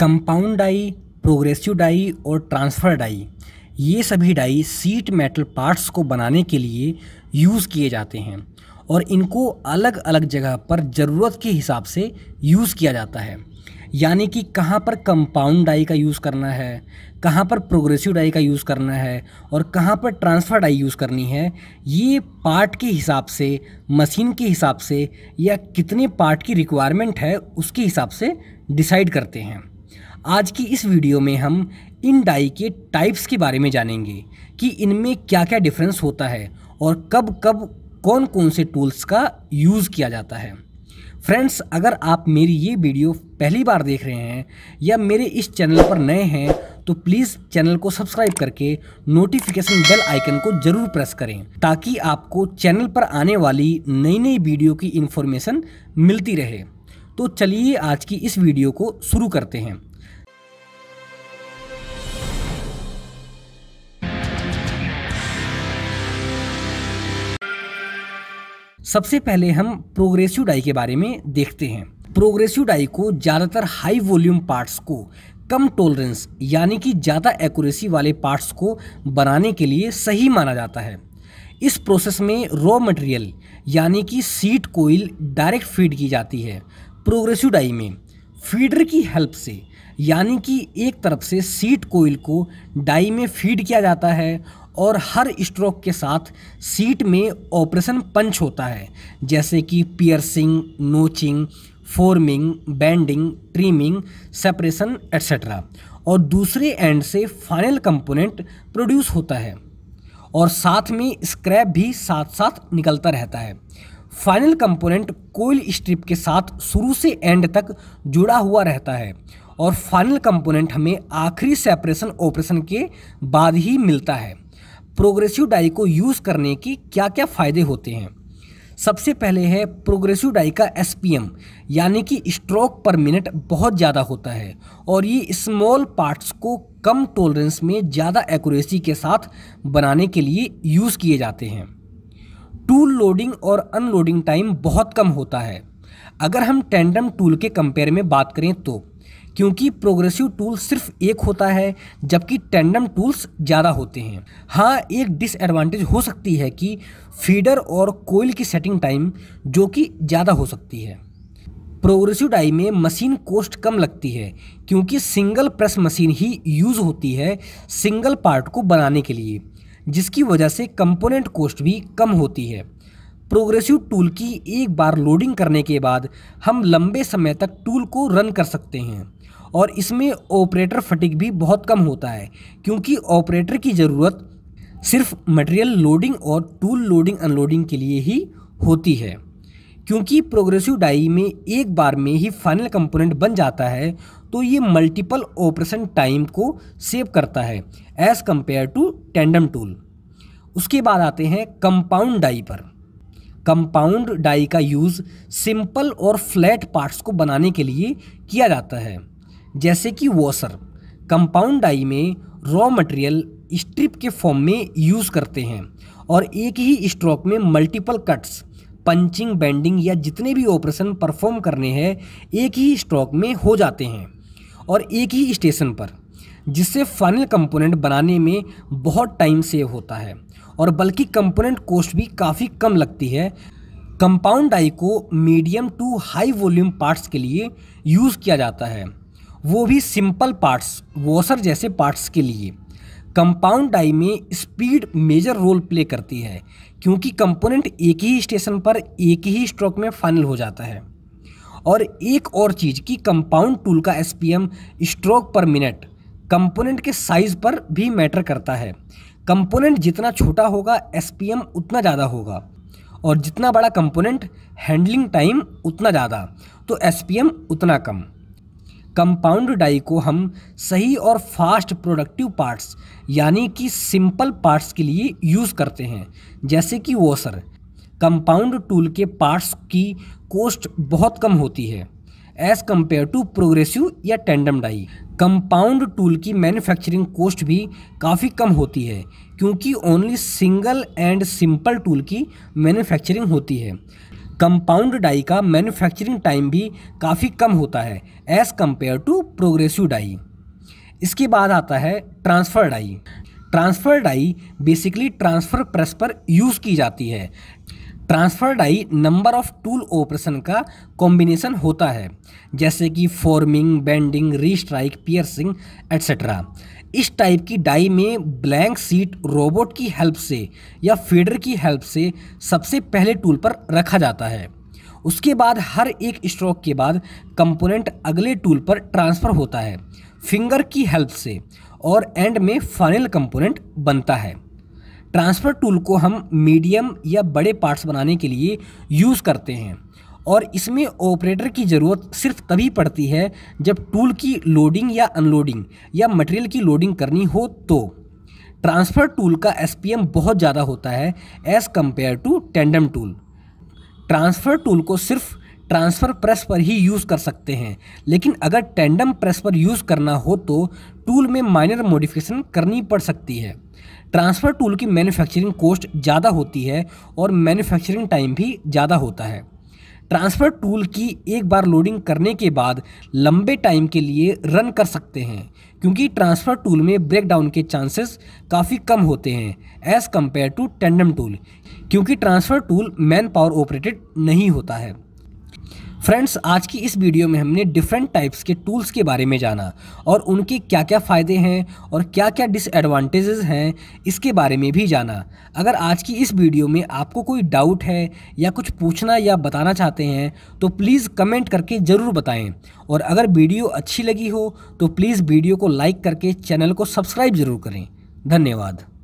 compound die progressive die और transfer die ये सभी डाई सीट मेटल पार्ट्स को बनाने के लिए यूज़ किए जाते हैं और इनको अलग अलग जगह पर ज़रूरत के हिसाब से यूज़ किया जाता है यानी कि कहाँ पर कंपाउंड डाई का यूज़ करना है कहाँ पर प्रोग्रेसिव डाई का यूज़ करना है और कहाँ पर ट्रांसफ़र डाई यूज़ करनी है ये पार्ट के हिसाब से मशीन के हिसाब से या कितने पार्ट की रिक्वायरमेंट है उसके हिसाब से डिसाइड करते हैं आज की इस वीडियो में हम इन डाई के टाइप्स के बारे में जानेंगे कि इनमें क्या क्या डिफरेंस होता है और कब कब कौन कौन से टूल्स का यूज़ किया जाता है फ्रेंड्स अगर आप मेरी ये वीडियो पहली बार देख रहे हैं या मेरे इस चैनल पर नए हैं तो प्लीज़ चैनल को सब्सक्राइब करके नोटिफिकेशन बेल आइकन को ज़रूर प्रेस करें ताकि आपको चैनल पर आने वाली नई नई वीडियो की इन्फॉर्मेशन मिलती रहे तो चलिए आज की इस वीडियो को शुरू करते हैं सबसे पहले हम प्रोग्रेसिव डाई के बारे में देखते हैं प्रोग्रेसिव डाई को ज़्यादातर हाई वॉल्यूम पार्ट्स को कम टोलरेंस यानी कि ज़्यादा एक्यूरेसी वाले पार्ट्स को बनाने के लिए सही माना जाता है इस प्रोसेस में रॉ मटेरियल यानी कि सीट कोइल डायरेक्ट फीड की जाती है प्रोग्रेसिव डाई में फीडर की हेल्प से यानी कि एक तरफ से सीट कोइल को डाई में फीड किया जाता है और हर स्ट्रोक के साथ सीट में ऑपरेशन पंच होता है जैसे कि piercing notching forming bending trimming separation etcetera और दूसरे एंड से फाइनल कंपोनेंट प्रोड्यूस होता है और साथ में स्क्रैप भी साथ साथ निकलता रहता है फाइनल कंपोनेंट कोयल स्ट्रिप के साथ शुरू से एंड तक जुड़ा हुआ रहता है और फाइनल कंपोनेंट हमें आखिरी सेपरेशन ऑपरेशन के बाद ही मिलता है प्रोग्रेसिव डाई को यूज़ करने के क्या क्या फ़ायदे होते हैं सबसे पहले है प्रोग्रेसिव डाई का एस यानी कि स्ट्रोक पर मिनट बहुत ज़्यादा होता है और ये स्मॉल पार्ट्स को कम टॉलरेंस में ज़्यादा एक्यूरेसी के साथ बनाने के लिए यूज़ किए जाते हैं टूल लोडिंग और अनलोडिंग टाइम बहुत कम होता है अगर हम टेंडम टूल के कंपेयर में बात करें तो क्योंकि प्रोग्रेसिव टूल सिर्फ एक होता है जबकि टेंडम टूल्स ज़्यादा होते हैं हाँ एक डिसएडवांटेज हो सकती है कि फीडर और कोयल की सेटिंग टाइम जो कि ज़्यादा हो सकती है प्रोग्रेसिव डाई में मशीन कोस्ट कम लगती है क्योंकि सिंगल प्रेस मशीन ही यूज़ होती है सिंगल पार्ट को बनाने के लिए जिसकी वजह से कंपोनेंट कोस्ट भी कम होती है प्रोग्रेसिव टूल की एक बार लोडिंग करने के बाद हम लंबे समय तक टूल को रन कर सकते हैं और इसमें ऑपरेटर फटिक भी बहुत कम होता है क्योंकि ऑपरेटर की ज़रूरत सिर्फ मटेरियल लोडिंग और टूल लोडिंग अनलोडिंग के लिए ही होती है क्योंकि प्रोग्रेसिव डाई में एक बार में ही फाइनल कंपोनेंट बन जाता है तो ये मल्टीपल ऑपरेशन टाइम को सेव करता है as compare to tandem tool उसके बाद आते हैं कंपाउंड डाई पर कंपाउंड डाई का यूज़ सिंपल और फ्लैट पार्ट्स को बनाने के लिए किया जाता है जैसे कि वॉशर कंपाउंड डाई में रॉ मटेरियल स्ट्रिप के फॉर्म में यूज़ करते हैं और एक ही स्ट्रोक में मल्टीपल कट्स पंचिंग बैंडिंग या जितने भी ऑपरेशन परफॉर्म करने हैं एक ही स्ट्रोक में हो जाते हैं और एक ही स्टेशन पर जिससे फाइनल कंपोनेंट बनाने में बहुत टाइम सेव होता है और बल्कि कंपोनेंट कॉस्ट भी काफ़ी कम लगती है कंपाउंड डाई को medium to high volume parts के लिए यूज़ किया जाता है वो भी सिंपल पार्ट्स वॉशर जैसे पार्ट्स के लिए कंपाउंड डाई में स्पीड मेजर रोल प्ले करती है क्योंकि कंपोनेंट एक ही स्टेशन पर एक ही स्ट्रोक में फाइनल हो जाता है और एक और चीज़ कि कंपाउंड टूल का S stroke per minute component के साइज़ पर भी मैटर करता है कंपोनेंट जितना छोटा होगा एस उतना ज़्यादा होगा और जितना बड़ा कंपोनेंट हैंडलिंग टाइम उतना ज़्यादा तो एस उतना कम कंपाउंड डाई को हम सही और फास्ट प्रोडक्टिव पार्ट्स यानी कि सिंपल पार्ट्स के लिए यूज़ करते हैं जैसे कि वॉशर कंपाउंड टूल के पार्ट्स की कॉस्ट बहुत कम होती है एज कम्पेयर टू प्रोग्रेसिव या टेंडम डाई कंपाउंड टूल की मैन्युफैक्चरिंग कॉस्ट भी काफ़ी कम होती है क्योंकि only single and simple tool की मैन्युफैक्चरिंग होती है कंपाउंड डाई का मैन्युफैक्चरिंग टाइम भी काफ़ी कम होता है as compare to progressive die इसके बाद आता है transfer die transfer die basically transfer press पर यूज़ की जाती है transfer die number of tool operation का कॉम्बिनेशन होता है जैसे कि forming bending restrike piercing etcetera इस टाइप की डाई में ब्लैंक सीट रोबोट की हेल्प से या फीडर की हेल्प से सबसे पहले टूल पर रखा जाता है उसके बाद हर एक स्ट्रोक के बाद कंपोनेंट अगले टूल पर ट्रांसफ़र होता है फिंगर की हेल्प से और एंड में फाइनल कंपोनेंट बनता है ट्रांसफ़र टूल को हम मीडियम या बड़े पार्ट्स बनाने के लिए यूज़ करते हैं और इसमें ऑपरेटर की ज़रूरत सिर्फ तभी पड़ती है जब टूल की लोडिंग या अनलोडिंग या मटेरियल की लोडिंग करनी हो तो ट्रांसफ़र टूल का एस बहुत ज़्यादा होता है as compare to tandem tool transfer tool को सिर्फ ट्रांसफ़र प्रेस पर ही यूज़ कर सकते हैं लेकिन अगर टैंडम प्रेस पर यूज़ करना हो तो टूल में माइनर मॉडिफिकेशन करनी पड़ सकती है ट्रांसफ़र टूल की मैन्युफैक्चरिंग कॉस्ट ज़्यादा होती है और मैन्युफैक्चरिंग टाइम भी ज़्यादा होता है ट्रांसफ़र टूल की एक बार लोडिंग करने के बाद लंबे टाइम के लिए रन कर सकते हैं क्योंकि ट्रांसफ़र टूल में ब्रेकडाउन के चांसेस काफ़ी कम होते हैं as compare to tandem tool क्योंकि transfer tool manpower operated नहीं होता है फ्रेंड्स आज की इस वीडियो में हमने डिफरेंट टाइप्स के टूल्स के बारे में जाना और उनके क्या क्या फ़ायदे हैं और क्या क्या डिसएडवांटेजेस हैं इसके बारे में भी जाना अगर आज की इस वीडियो में आपको कोई डाउट है या कुछ पूछना या बताना चाहते हैं तो प्लीज़ कमेंट करके ज़रूर बताएं और अगर वीडियो अच्छी लगी हो तो प्लीज़ वीडियो को लाइक करके चैनल को सब्सक्राइब ज़रूर करें धन्यवाद